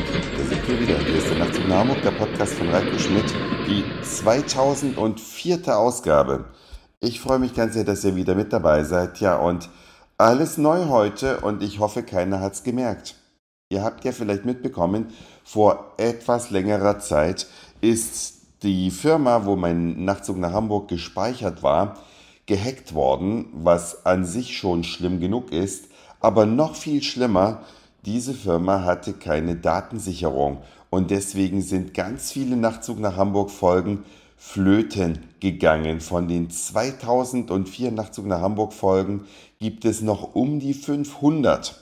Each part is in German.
und da sind wir wieder. Hier ist der Nachtzug nach Hamburg, der Podcast von Reiko Schmidt, die 2004. Ausgabe. Ich freue mich ganz sehr, dass ihr wieder mit dabei seid. Ja, und alles neu heute und ich hoffe, keiner hat es gemerkt. Ihr habt ja vielleicht mitbekommen, vor etwas längerer Zeit ist die Firma, wo mein Nachtzug nach Hamburg gespeichert war, gehackt worden, was an sich schon schlimm genug ist, aber noch viel schlimmer diese Firma hatte keine Datensicherung und deswegen sind ganz viele Nachtzug nach Hamburg Folgen flöten gegangen. Von den 2004 Nachtzug nach Hamburg Folgen gibt es noch um die 500.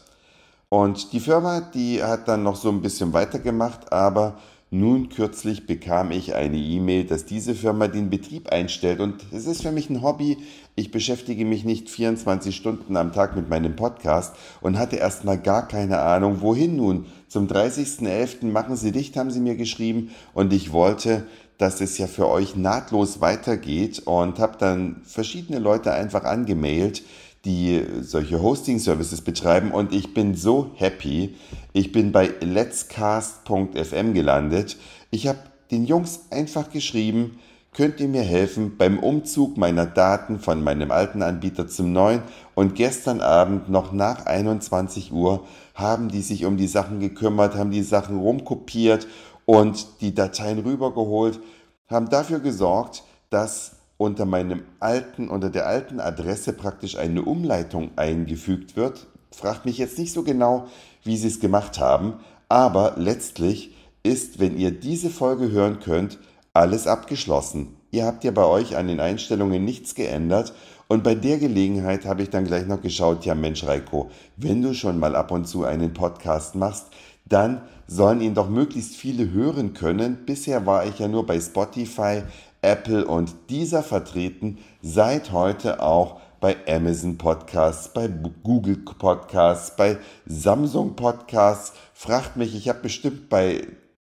Und die Firma, die hat dann noch so ein bisschen weitergemacht, aber nun kürzlich bekam ich eine E-Mail, dass diese Firma den Betrieb einstellt und es ist für mich ein Hobby. Ich beschäftige mich nicht 24 Stunden am Tag mit meinem Podcast und hatte erstmal gar keine Ahnung, wohin nun. Zum 30.11. machen sie dicht, haben sie mir geschrieben und ich wollte, dass es ja für euch nahtlos weitergeht und habe dann verschiedene Leute einfach angemailt die solche Hosting-Services betreiben. Und ich bin so happy. Ich bin bei letscast.fm gelandet. Ich habe den Jungs einfach geschrieben, könnt ihr mir helfen beim Umzug meiner Daten von meinem alten Anbieter zum neuen. Und gestern Abend noch nach 21 Uhr haben die sich um die Sachen gekümmert, haben die Sachen rumkopiert und die Dateien rübergeholt, haben dafür gesorgt, dass unter meinem alten, unter der alten Adresse praktisch eine Umleitung eingefügt wird. Fragt mich jetzt nicht so genau, wie sie es gemacht haben, aber letztlich ist, wenn ihr diese Folge hören könnt, alles abgeschlossen. Ihr habt ja bei euch an den Einstellungen nichts geändert und bei der Gelegenheit habe ich dann gleich noch geschaut, ja Mensch Reiko, wenn du schon mal ab und zu einen Podcast machst, dann sollen ihn doch möglichst viele hören können. Bisher war ich ja nur bei Spotify, Apple und dieser vertreten, seit heute auch bei Amazon Podcasts, bei Google Podcasts, bei Samsung Podcasts. Fragt mich, ich habe bestimmt bei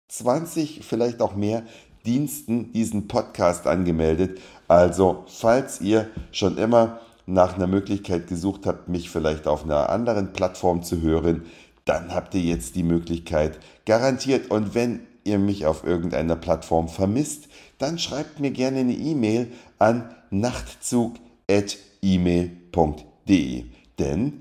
20, vielleicht auch mehr Diensten diesen Podcast angemeldet. Also, falls ihr schon immer nach einer Möglichkeit gesucht habt, mich vielleicht auf einer anderen Plattform zu hören, dann habt ihr jetzt die Möglichkeit. Garantiert. Und wenn ihr mich auf irgendeiner Plattform vermisst, dann schreibt mir gerne eine E-Mail an nachtzug.email.de. Denn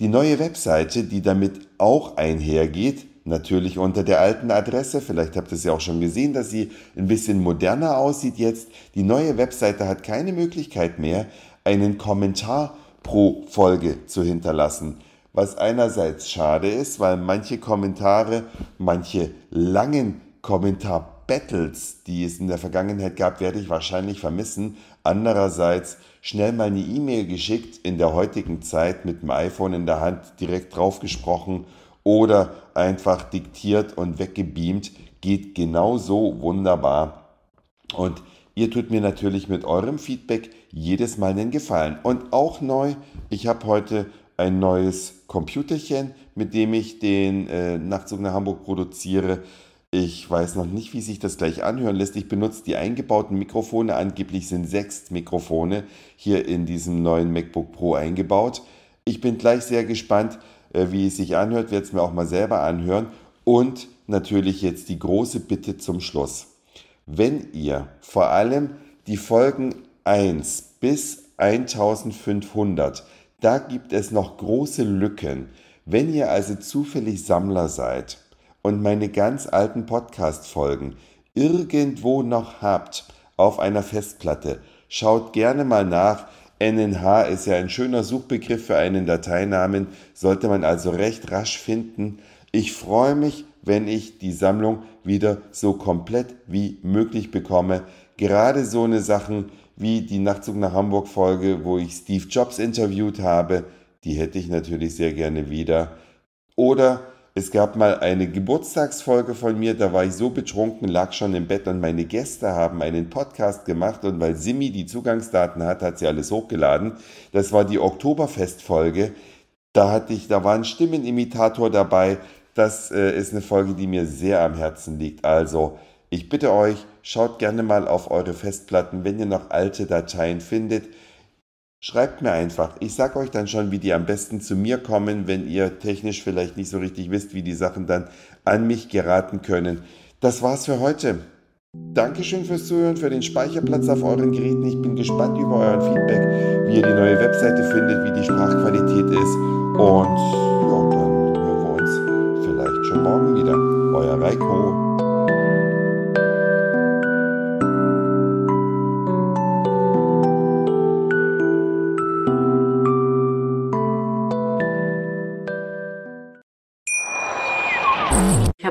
die neue Webseite, die damit auch einhergeht, natürlich unter der alten Adresse. Vielleicht habt ihr es ja auch schon gesehen, dass sie ein bisschen moderner aussieht jetzt. Die neue Webseite hat keine Möglichkeit mehr, einen Kommentar pro Folge zu hinterlassen. Was einerseits schade ist, weil manche Kommentare, manche langen Kommentar-Battles, die es in der Vergangenheit gab, werde ich wahrscheinlich vermissen. Andererseits schnell mal eine E-Mail geschickt, in der heutigen Zeit mit dem iPhone in der Hand direkt drauf gesprochen oder einfach diktiert und weggebeamt, geht genauso wunderbar. Und ihr tut mir natürlich mit eurem Feedback jedes Mal einen Gefallen. Und auch neu, ich habe heute ein neues Computerchen, mit dem ich den äh, Nachtzug nach Hamburg produziere. Ich weiß noch nicht, wie sich das gleich anhören lässt. Ich benutze die eingebauten Mikrofone. Angeblich sind sechs Mikrofone hier in diesem neuen MacBook Pro eingebaut. Ich bin gleich sehr gespannt, äh, wie es sich anhört. Werde es mir auch mal selber anhören. Und natürlich jetzt die große Bitte zum Schluss. Wenn ihr vor allem die Folgen 1 bis 1500, da gibt es noch große Lücken. Wenn ihr also zufällig Sammler seid, und meine ganz alten Podcast-Folgen irgendwo noch habt, auf einer Festplatte, schaut gerne mal nach. NNH ist ja ein schöner Suchbegriff für einen Dateinamen, sollte man also recht rasch finden. Ich freue mich, wenn ich die Sammlung wieder so komplett wie möglich bekomme. Gerade so eine Sachen wie die Nachtzug nach Hamburg Folge, wo ich Steve Jobs interviewt habe, die hätte ich natürlich sehr gerne wieder. Oder es gab mal eine Geburtstagsfolge von mir, da war ich so betrunken, lag schon im Bett und meine Gäste haben einen Podcast gemacht und weil Simi die Zugangsdaten hat, hat sie alles hochgeladen. Das war die Oktoberfestfolge. Da hatte ich, da war ein Stimmenimitator dabei. Das äh, ist eine Folge, die mir sehr am Herzen liegt. Also, ich bitte euch, schaut gerne mal auf eure Festplatten, wenn ihr noch alte Dateien findet Schreibt mir einfach. Ich sage euch dann schon, wie die am besten zu mir kommen, wenn ihr technisch vielleicht nicht so richtig wisst, wie die Sachen dann an mich geraten können. Das war's für heute. Dankeschön fürs Zuhören, für den Speicherplatz auf euren Geräten. Ich bin gespannt über euren Feedback, wie ihr die neue Webseite findet, wie die Sprachqualität ist. Und ja, dann hören wir uns vielleicht schon morgen wieder. Euer Reiko.